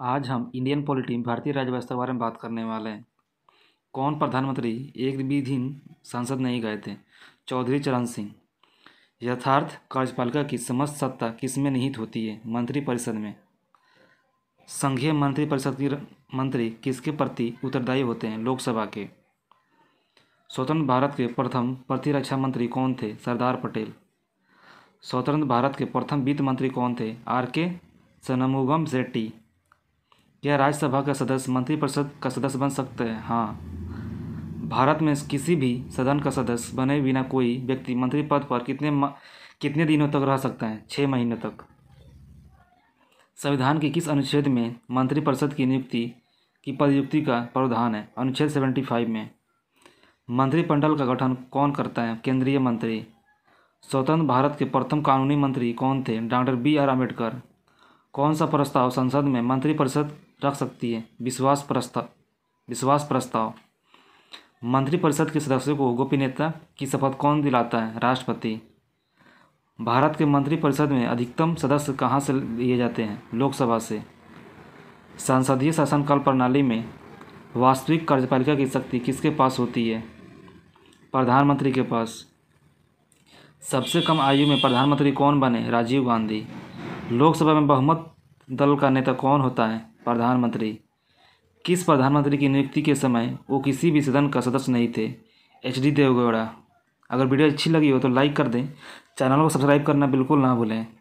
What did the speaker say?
आज हम Indian polity भारतीय राज्य व्यवस्था के बारे में बात करने वाले हैं कौन प्रधानमंत्री एक भी दिन संसद नहीं गए थे चौधरी चरण सिंह यथार्थ कार्यपालिका की समस्त सत्ता किसमें निहित होती है मंत्रिपरिषद में संघीय मंत्रिपरिषद की मंत्री किसके प्रति उत्तरदायी होते हैं लोकसभा के स्वतंत्र भारत के प्रथम प्रतिरक्षा मंत्री कौन थे सरदार पटेल स्वतंत्र भारत के प्रथम वित्त मंत्री कौन थे आर के सनमुगम शेट्टी क्या राज्यसभा का सदस्य मंत्रिपरिषद का सदस्य बन सकते हैं हाँ भारत में किसी भी सदन का सदस्य बने बिना कोई व्यक्ति मंत्री पद पर कितने म, कितने दिनों तक रह सकते हैं छः महीने तक संविधान के किस अनुच्छेद में मंत्रिपरिषद की नियुक्ति की पदयुक्ति का प्रावधान है अनुच्छेद सेवेंटी फाइव में मंत्रिमंडल का गठन कौन करता है केंद्रीय मंत्री स्वतंत्र भारत के प्रथम कानूनी मंत्री कौन थे डॉक्टर बी आर अम्बेडकर कौन सा प्रस्ताव संसद में मंत्रिपरिषद रख सकती है विश्वास प्रस्ताव विश्वास प्रस्ताव मंत्रिपरिषद के सदस्यों को गोपनीयता की शपथ कौन दिलाता है राष्ट्रपति भारत के मंत्रिपरिषद में अधिकतम सदस्य कहाँ से लिए जाते हैं लोकसभा से संसदीय शासनकाल प्रणाली में वास्तविक कार्यपालिका की शक्ति किसके पास होती है प्रधानमंत्री के पास सबसे कम आयु में प्रधानमंत्री कौन बने राजीव गांधी लोकसभा में बहुमत दल का नेता कौन होता है प्रधानमंत्री किस प्रधानमंत्री की नियुक्ति के समय वो किसी भी सदन का सदस्य नहीं थे एच डी देवगौड़ा अगर वीडियो अच्छी लगी हो तो लाइक कर दें चैनल को सब्सक्राइब करना बिल्कुल ना भूलें